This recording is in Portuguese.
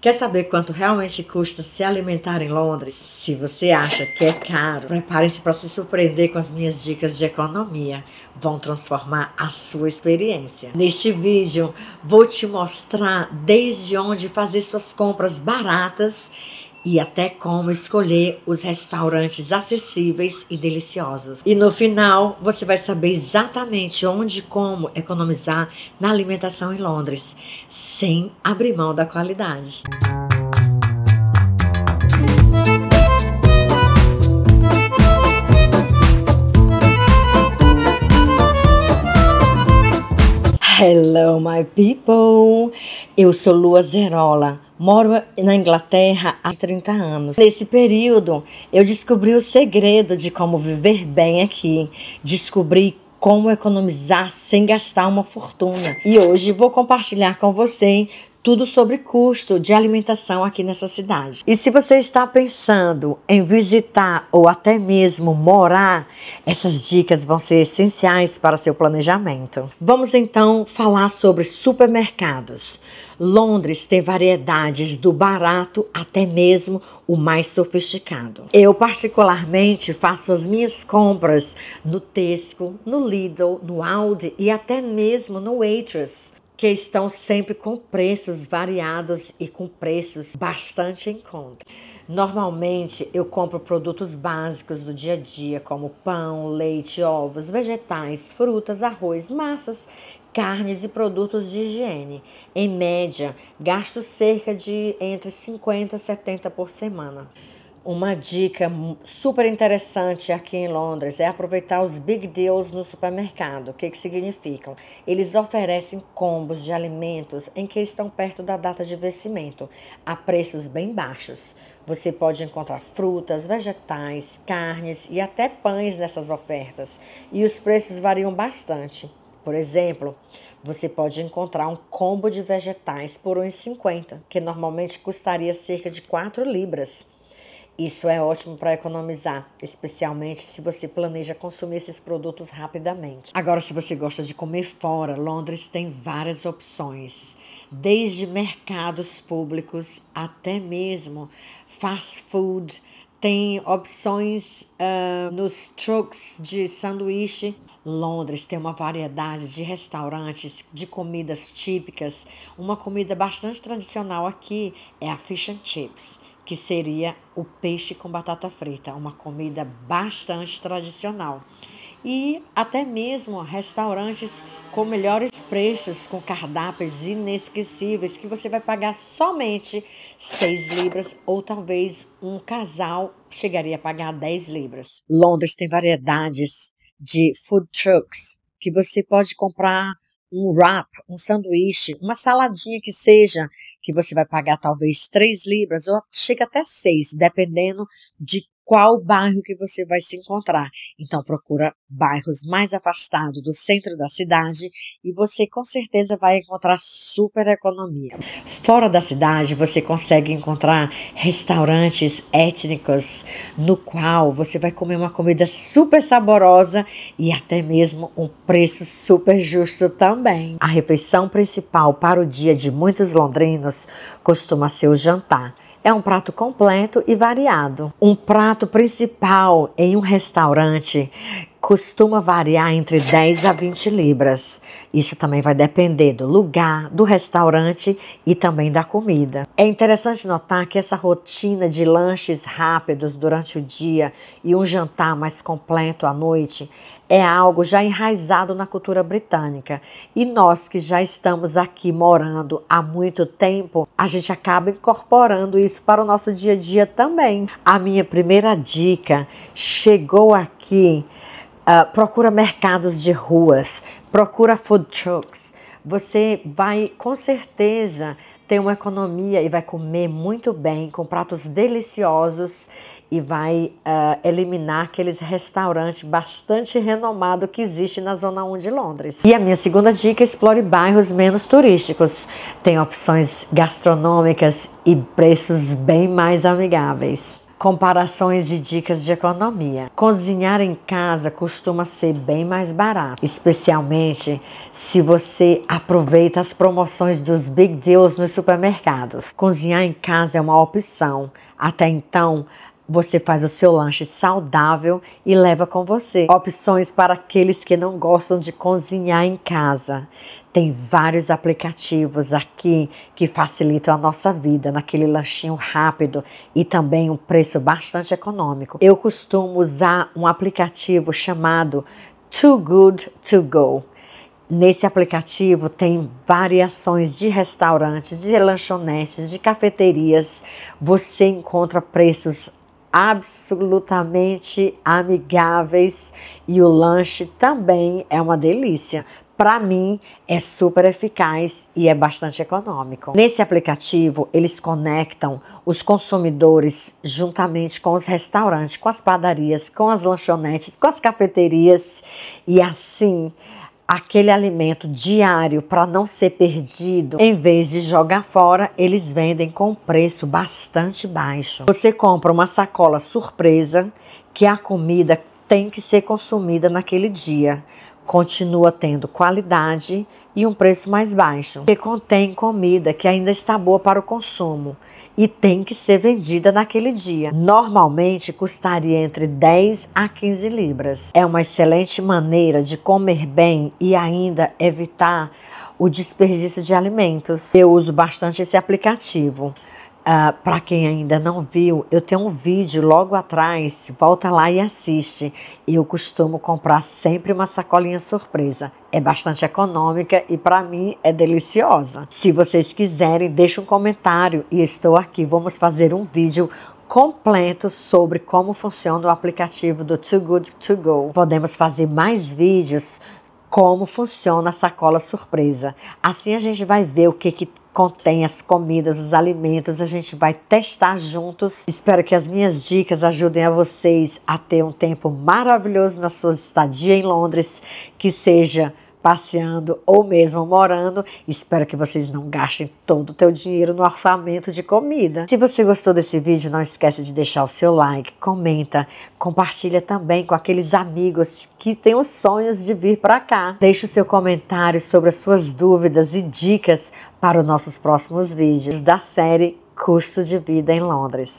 Quer saber quanto realmente custa se alimentar em Londres? Se você acha que é caro, prepare-se para se surpreender com as minhas dicas de economia. Vão transformar a sua experiência. Neste vídeo, vou te mostrar desde onde fazer suas compras baratas e até como escolher os restaurantes acessíveis e deliciosos. E no final, você vai saber exatamente onde e como economizar na alimentação em Londres, sem abrir mão da qualidade. Hello, my people! Eu sou Lua Zerola, moro na Inglaterra há 30 anos. Nesse período, eu descobri o segredo de como viver bem aqui, descobri como economizar sem gastar uma fortuna. E hoje vou compartilhar com você tudo sobre custo de alimentação aqui nessa cidade. E se você está pensando em visitar ou até mesmo morar, essas dicas vão ser essenciais para seu planejamento. Vamos então falar sobre supermercados. Londres tem variedades do barato até mesmo o mais sofisticado. Eu particularmente faço as minhas compras no Tesco, no Lidl, no Aldi e até mesmo no Waitrose que estão sempre com preços variados e com preços bastante em conta. Normalmente eu compro produtos básicos do dia a dia, como pão, leite, ovos, vegetais, frutas, arroz, massas, carnes e produtos de higiene. Em média, gasto cerca de entre 50 e 70 por semana. Uma dica super interessante aqui em Londres é aproveitar os big deals no supermercado. O que, que significam? Eles oferecem combos de alimentos em que estão perto da data de vencimento, a preços bem baixos. Você pode encontrar frutas, vegetais, carnes e até pães nessas ofertas, e os preços variam bastante. Por exemplo, você pode encontrar um combo de vegetais por 1,50, que normalmente custaria cerca de 4 libras. Isso é ótimo para economizar, especialmente se você planeja consumir esses produtos rapidamente. Agora, se você gosta de comer fora, Londres tem várias opções, desde mercados públicos até mesmo fast food. Tem opções uh, nos trucks de sanduíche. Londres tem uma variedade de restaurantes, de comidas típicas. Uma comida bastante tradicional aqui é a fish and chips que seria o peixe com batata frita, uma comida bastante tradicional. E até mesmo restaurantes com melhores preços, com cardápios inesquecíveis, que você vai pagar somente 6 libras, ou talvez um casal chegaria a pagar 10 libras. Londres tem variedades de food trucks que você pode comprar um wrap, um sanduíche, uma saladinha que seja que você vai pagar talvez 3 libras ou chega até 6, dependendo de qual bairro que você vai se encontrar. Então procura bairros mais afastados do centro da cidade e você com certeza vai encontrar super economia. Fora da cidade você consegue encontrar restaurantes étnicos no qual você vai comer uma comida super saborosa e até mesmo um preço super justo também. A refeição principal para o dia de muitos londrinos costuma ser o jantar é um prato completo e variado. Um prato principal em um restaurante costuma variar entre 10 a 20 libras. Isso também vai depender do lugar, do restaurante e também da comida. É interessante notar que essa rotina de lanches rápidos durante o dia e um jantar mais completo à noite é algo já enraizado na cultura britânica. E nós que já estamos aqui morando há muito tempo, a gente acaba incorporando isso para o nosso dia a dia também. A minha primeira dica chegou aqui ah, procura mercados de ruas, procura food trucks. Você vai com certeza ter uma economia e vai comer muito bem, com pratos deliciosos e vai uh, eliminar aqueles restaurantes bastante renomados que existe na Zona 1 de Londres. E a minha segunda dica, explore bairros menos turísticos. Tem opções gastronômicas e preços bem mais amigáveis. Comparações e dicas de economia. Cozinhar em casa costuma ser bem mais barato, especialmente se você aproveita as promoções dos big deals nos supermercados. Cozinhar em casa é uma opção. Até então, você faz o seu lanche saudável e leva com você. Opções para aqueles que não gostam de cozinhar em casa. Tem vários aplicativos aqui que facilitam a nossa vida naquele lanchinho rápido e também um preço bastante econômico. Eu costumo usar um aplicativo chamado Too Good To Go. Nesse aplicativo tem variações de restaurantes, de lanchonetes, de cafeterias. Você encontra preços absolutamente amigáveis e o lanche também é uma delícia. Para mim é super eficaz e é bastante econômico. Nesse aplicativo, eles conectam os consumidores juntamente com os restaurantes, com as padarias, com as lanchonetes, com as cafeterias e assim aquele alimento diário para não ser perdido, em vez de jogar fora, eles vendem com preço bastante baixo. Você compra uma sacola surpresa que a comida tem que ser consumida naquele dia continua tendo qualidade e um preço mais baixo, que contém comida que ainda está boa para o consumo e tem que ser vendida naquele dia. Normalmente custaria entre 10 a 15 libras. É uma excelente maneira de comer bem e ainda evitar o desperdício de alimentos. Eu uso bastante esse aplicativo. Ah, para quem ainda não viu, eu tenho um vídeo logo atrás, volta lá e assiste. Eu costumo comprar sempre uma sacolinha surpresa. É bastante econômica e para mim é deliciosa. Se vocês quiserem, deixe um comentário e estou aqui. Vamos fazer um vídeo completo sobre como funciona o aplicativo do Too Good To Go. Podemos fazer mais vídeos como funciona a sacola surpresa. Assim a gente vai ver o que, que contém as comidas, os alimentos, a gente vai testar juntos. Espero que as minhas dicas ajudem a vocês a ter um tempo maravilhoso na sua estadia em Londres, que seja passeando ou mesmo morando. Espero que vocês não gastem todo o teu dinheiro no orçamento de comida. Se você gostou desse vídeo, não esquece de deixar o seu like, comenta, compartilha também com aqueles amigos que têm os sonhos de vir para cá. Deixe o seu comentário sobre as suas dúvidas e dicas para os nossos próximos vídeos da série Custo de Vida em Londres.